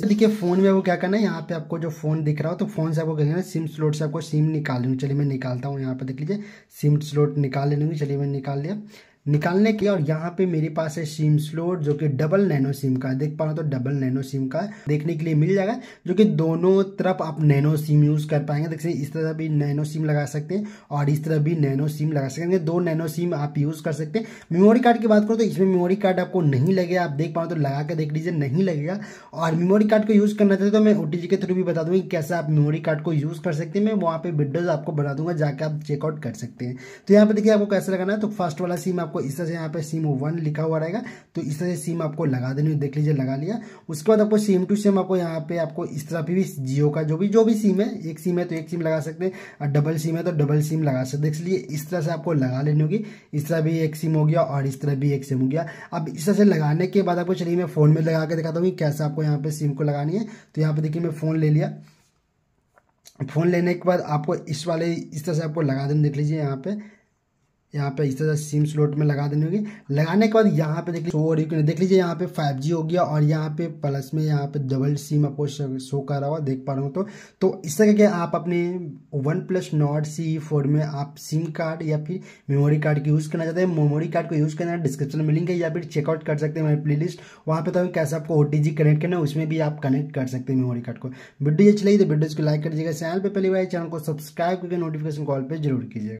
देखिए फोन में वो क्या करना है यहाँ पे आपको जो फोन दिख रहा हो तो फोन से आपको क्या करना है सिम स्लोट से आपको सिम निकाल लेना चलिए मैं निकालता हूँ यहाँ पे देख लीजिए सिम स्लोट निकाल ले चलिए मैं निकाल लिया निकालने के और यहाँ पे मेरे पास है सिम स्लोट जो कि डबल नैनो सिम का देख पा रहा तो डबल नैनो सिम का देखने के लिए मिल जाएगा जो कि दोनों तरफ आप नैनो सिम यूज कर पाएंगे देख सकते इस तरह भी नैनो सिम लगा सकते हैं और इस तरह भी नैनो सिम लगा सकते हैं दो नैनो सिम आप यूज कर सकते हैं मेमोरी कार्ड की बात करो तो इसमें मेमोरी कार्ड आपको नहीं लगेगा आप देख पा तो लगा के देख लीजिए नहीं लगेगा और मेमोरी कार्ड को यूज करना चाहते तो मैं ओ के थ्रू भी बता दूंगी कैसे आप मेमोरी कार्ड को यूज कर सकते हैं मैं वहाँ पे विंडोज आपको बना दूंगा जाके आप चेकआउट कर सकते हैं तो यहाँ पे देखिए आपको कैसे लगाना है तो फर्स्ट वाला सिम आप आपको इस तरह से यहाँ पे सिम वन लिखा हुआ रहेगा तो इस तरह से सिम आपको लगा देनी देख लीजिए लगा लिया उसके बाद आपको सिम टू सिम आपको यहाँ पे आपको इस तरह भी जियो का जो भी जो भी सिम है एक सिम है तो एक सिम लगा सकते हैं और डबल सिम है तो डबल सिम लगा सकते देख लीजिए इस तरह से आपको लगा लेनी होगी इस तरह भी एक सिम हो गया और इस तरह भी एक सिम हो गया अब इस तरह से लगाने के बाद आपको चलिए मैं फ़ोन में लगा के दिखाता हूँ कैसे आपको यहाँ पे सिम को लगानी है तो यहाँ पे देखिए मैं फ़ोन ले लिया फ़ोन लेने के बाद आपको इस वाले इस तरह से आपको लगा देना देख लीजिए यहाँ पे यहाँ पे इस तरह सिम स्लॉट में लगा देने होगी लगाने के बाद यहाँ पे देख लीजिए देख लीजिए यहाँ पे 5G हो गया और यहाँ पे प्लस में यहाँ पे डबल सिम आपको शो कर रहा हुआ देख पा रहा हूँ तो तो इस तरह के आप अपने OnePlus Nord C four में आप सिम कार्ड या फिर मेमोरी कार्ड की यूज़ करना चाहते हैं मेमोरी कार्ड को यूज़ करना डिस्क्रिप्शन में लिंक है या फिर चेकआउट कर सकते हैं हमारे प्ले लिस्ट वहाँ पर तो कैसे आपको ओ कनेक्ट करना है उसमें भी आप कनेक्ट कर सकते हैं मेमोरी कार्ड को वीडियो अच्छी लगी तो वीडियो को लाइक कर दीजिएगा चैनल पर पहली बार चैनल को सब्सक्राइब करके नोटिफिकेशन कॉल पर जरूर कीजिएगा